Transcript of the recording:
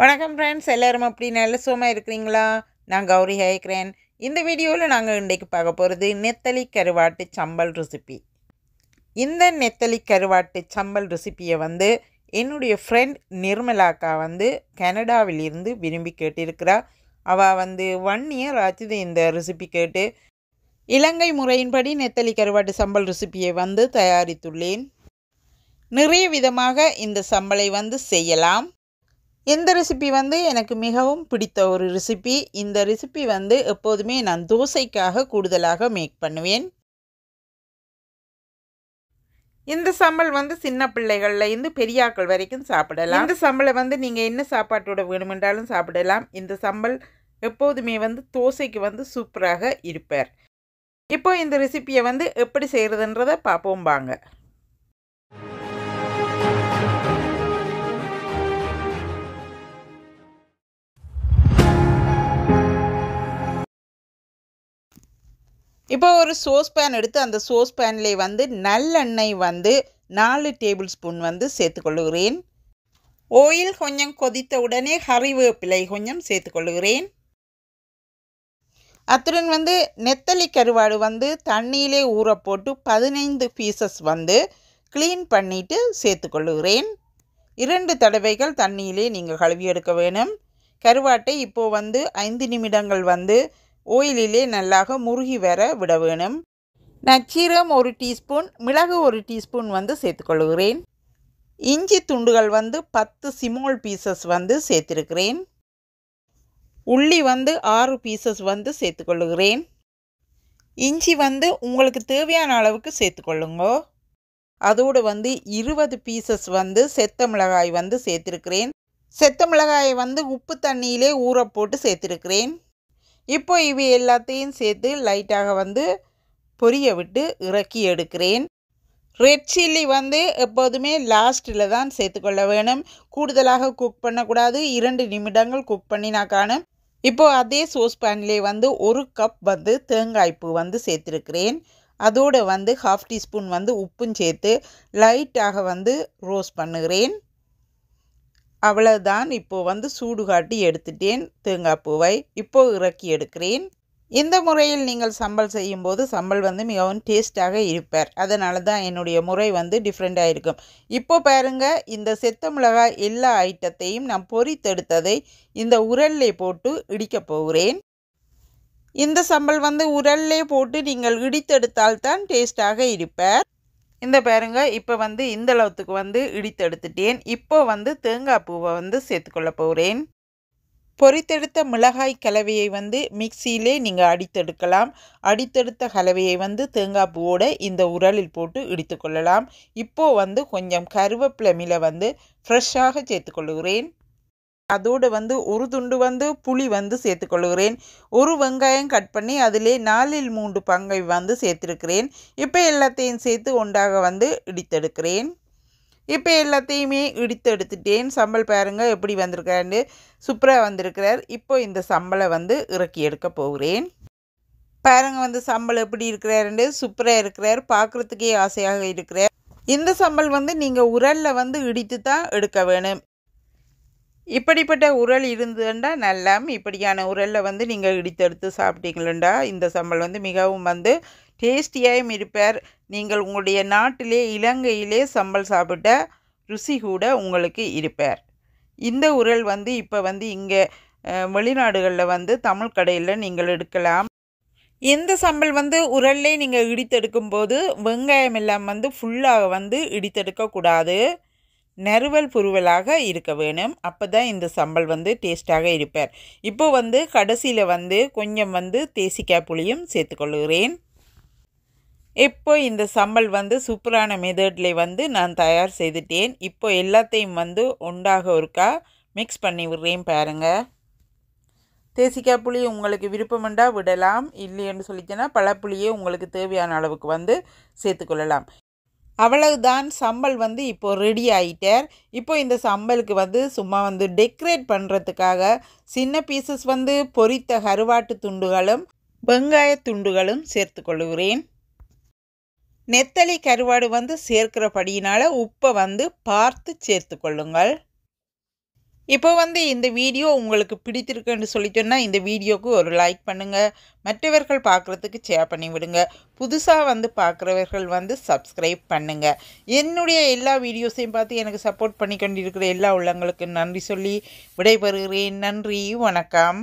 வணக்கம் ஃப்ரெண்ட்ஸ் எல்லோரும் அப்படி நல்ல சுகமாக இருக்கிறீங்களா நான் கௌரி ஹேக்கிறேன் இந்த வீடியோவில் நாங்கள் இன்றைக்கு பார்க்க போகிறது நெத்தலி கருவாட்டு சம்பல் ரெசிபி இந்த நெத்தலி கருவாட்டு சம்பல் ரெசிப்பியை வந்து என்னுடைய ஃப்ரெண்ட் நிர்மலாக்கா வந்து கனடாவிலிருந்து விரும்பி கேட்டிருக்கிறா அவள் வந்து ஒன் இயர் ஆச்சுது இந்த ரெசிபி கேட்டு இலங்கை முறையின்படி நெத்தலி கருவாட்டு சம்பல் ரெசிப்பியை வந்து தயாரித்துள்ளேன் நிறைய விதமாக இந்த சம்பளை வந்து செய்யலாம் இந்த ரெசிபி வந்து எனக்கு மிகவும் பிடித்த ஒரு ரெசிபி இந்த ரெசிபி வந்து எப்போதுமே நான் தோசைக்காக கூடுதலாக மேக் பண்ணுவேன் இந்த சம்பல் வந்து சின்ன பிள்ளைகள்லேருந்து பெரியாக்கள் வரைக்கும் சாப்பிடலாம் இந்த சம்பளை வந்து நீங்கள் என்ன சாப்பாட்டோட வேணுமென்றாலும் சாப்பிடலாம் இந்த சம்பல் எப்போதுமே வந்து தோசைக்கு வந்து சூப்பராக இருப்பார் இப்போ இந்த ரெசிப்பியை வந்து எப்படி செய்கிறதுன்றதை பார்ப்போம் வாங்க இப்போ ஒரு சோஸ் பேன் எடுத்து அந்த சோஸ் பேனில் வந்து நல்லெண்ணெய் வந்து நாலு டேபிள் ஸ்பூன் வந்து சேர்த்துக்கொள்ளுகிறேன் ஓயில் கொஞ்சம் கொதித்த உடனே கறிவேப்பிலை கொஞ்சம் சேர்த்துக்கொள்ளுகிறேன் அத்துடன் வந்து நெத்தலி கருவாடு வந்து தண்ணியிலே ஊற போட்டு பதினைந்து பீசஸ் வந்து க்ளீன் பண்ணிவிட்டு சேர்த்துக்கொள்ளுகிறேன் இரண்டு தடவைகள் தண்ணியிலே நீங்கள் கழுவி எடுக்க வேணும் கருவாட்டை இப்போது வந்து ஐந்து நிமிடங்கள் வந்து ஓயிலிலே நல்லாக முருகி வர விட வேணும் நச்சீரம் ஒரு டீஸ்பூன் மிளகு ஒரு டீஸ்பூன் வந்து சேர்த்துக்கொள்கிறேன் இஞ்சி துண்டுகள் வந்து பத்து சிமோல் பீசஸ் வந்து சேர்த்துருக்கிறேன் உள்ளி வந்து ஆறு பீசஸ் வந்து சேர்த்துக்கொள்கிறேன் இஞ்சி வந்து உங்களுக்கு தேவையான அளவுக்கு சேர்த்துக்கொள்ளுங்க அதோடு வந்து இருபது பீசஸ் வந்து செத்த மிளகாய் வந்து சேர்த்துருக்கிறேன் செத்த மிளகாயை வந்து உப்பு தண்ணியிலே ஊற போட்டு சேர்த்துருக்கிறேன் இப்போ இவை எல்லாத்தையும் சேர்த்து லைட்டாக வந்து பொரிய விட்டு இறக்கி எடுக்கிறேன் ரெட் சில்லி வந்து எப்போதுமே லாஸ்ட்டில் தான் சேர்த்துக்கொள்ள வேணும் கூடுதலாக குக் பண்ணக்கூடாது இரண்டு நிமிடங்கள் குக் பண்ணினா காணும் இப்போது அதே சோஸ் பேன்லேயே வந்து ஒரு கப் வந்து தேங்காய்ப்பு வந்து சேர்த்துருக்கிறேன் அதோடு வந்து ஹாஃப் டீஸ்பூன் வந்து உப்பும் சேர்த்து லைட்டாக வந்து ரோஸ் பண்ணுகிறேன் அவ்வளவுதான் இப்போ வந்து சூடு காட்டி எடுத்துட்டேன் தேங்காய் பூவை இப்போ இறக்கி எடுக்கிறேன் இந்த முறையில் நீங்கள் சம்பல் போது சம்பல் வந்து மிகவும் டேஸ்ட்டாக இருப்பார் அதனால தான் என்னுடைய முறை வந்து டிஃப்ரெண்டாக இருக்கும் இப்போ பாருங்க இந்த செத்த மிளகாய் எல்லா ஐட்டத்தையும் நான் பொறித்தெடுத்ததை இந்த உரல்லே போட்டு இடிக்கப் போகிறேன் இந்த சம்பல் வந்து உரல்லே போட்டு நீங்கள் இடித்தெடுத்தால்தான் டேஸ்ட்டாக இருப்பார் இந்த பாருங்க இப்போ வந்து இந்த அளவுக்கு வந்து இடித்தெடுத்துட்டேன் இப்போ வந்து தேங்காய் பூவை வந்து சேர்த்துக்கொள்ள போகிறேன் பொறித்தெடுத்த மிளகாய் கலவையை வந்து மிக்சியிலே நீங்கள் அடித்தெடுக்கலாம் அடித்தெடுத்த கலவையை வந்து தேங்காய் பூவோட இந்த உரலில் போட்டு இடித்து கொள்ளலாம் இப்போது வந்து கொஞ்சம் மிளை வந்து ஃப்ரெஷ்ஷாக சேர்த்துக்கொள்கிறேன் அதோடு வந்து ஒரு துண்டு வந்து புளி வந்து சேர்த்துக்கொள்கிறேன் ஒரு வெங்காயம் கட் பண்ணி அதிலே நாலில் மூன்று பங்கை வந்து சேர்த்துருக்கிறேன் இப்போ எல்லாத்தையும் சேர்த்து ஒன்றாக வந்து இடித்தெடுக்கிறேன் இப்போ எல்லாத்தையுமே இடித்து எடுத்துட்டேன் சம்பல் பாருங்கள் எப்படி வந்திருக்காருன்னு சூப்பராக வந்திருக்கிறார் இப்போ இந்த சம்பளை வந்து இறக்கி எடுக்க போகிறேன் பாருங்க வந்து சம்பளம் எப்படி இருக்கிறாருன்னு சூப்பராக இருக்கிறார் பார்க்குறதுக்கே ஆசையாக இருக்கிறார் இந்த சம்பல் வந்து நீங்கள் உரலில் வந்து இடித்து தான் எடுக்க வேணும் இப்படிப்பட்ட உரல் இருந்துண்டா நல்லா இப்படியான உரலில் வந்து நீங்கள் இடித்தெடுத்து சாப்பிட்டீங்களா இந்த சம்பல் வந்து மிகவும் வந்து டேஸ்டியாகவும் இருப்பார் நீங்கள் உங்களுடைய நாட்டிலே இலங்கையிலே சம்பல் சாப்பிட்ட ருசி கூட உங்களுக்கு இருப்பார் இந்த உரல் வந்து இப்போ வந்து இங்கே வெளிநாடுகளில் வந்து தமிழ் கடையில் நீங்கள் எடுக்கலாம் இந்த சம்பல் வந்து உரல்லே நீங்கள் இடித்தெடுக்கும் போது வெங்காயம் எல்லாம் வந்து ஃபுல்லாக வந்து இடித்தெடுக்கக்கூடாது நறுவல் புருவலாக இருக்க வேணும் அப்போ தான் இந்த சம்பல் வந்து டேஸ்ட்டாக இருப்பார் இப்போ வந்து கடைசியில் வந்து கொஞ்சம் வந்து தேசிக்காய் புளியும் சேர்த்துக்கொள்கிறேன் இப்போ இந்த சம்பல் வந்து சூப்பரான மெதட்ல வந்து நான் தயார் செய்துட்டேன் இப்போ எல்லாத்தையும் வந்து ஒன்றாக ஒருக்கா மிக்ஸ் பண்ணி விடுறேன் பாருங்கள் தேசிக்காய் புளி உங்களுக்கு விருப்பமெண்டா விடலாம் இல்லைன்னு சொல்லிச்சுன்னா பழப்புளியே உங்களுக்கு தேவையான அளவுக்கு வந்து சேர்த்துக்கொள்ளலாம் அவ்வளவுதான் சம்பல் வந்து இப்போது ரெடி ஆகிட்டார் இப்போ இந்த சம்பலுக்கு வந்து சும்மா வந்து டெக்கரேட் பண்ணுறதுக்காக சின்ன பீசஸ் வந்து பொரித்த கருவாட்டு துண்டுகளும் வெங்காய துண்டுகளும் சேர்த்து கொள்கிறேன் நெத்தலி கருவாடு வந்து சேர்க்கிறபடியினால் உப்பை வந்து பார்த்து சேர்த்து கொள்ளுங்கள் இப்போ வந்து இந்த வீடியோ உங்களுக்கு பிடித்திருக்குன்னு சொல்லிட்டோன்னா இந்த வீடியோவுக்கு ஒரு லைக் பண்ணுங்கள் மற்றவர்கள் பார்க்குறதுக்கு ஷேர் பண்ணி புதுசாக வந்து பார்க்குறவர்கள் வந்து சப்ஸ்கிரைப் பண்ணுங்கள் என்னுடைய எல்லா வீடியோஸையும் பார்த்து எனக்கு சப்போர்ட் பண்ணி கொண்டிருக்கிற எல்லா உள்ளங்களுக்கும் நன்றி சொல்லி விடைபெறுகிறேன் நன்றி வணக்கம்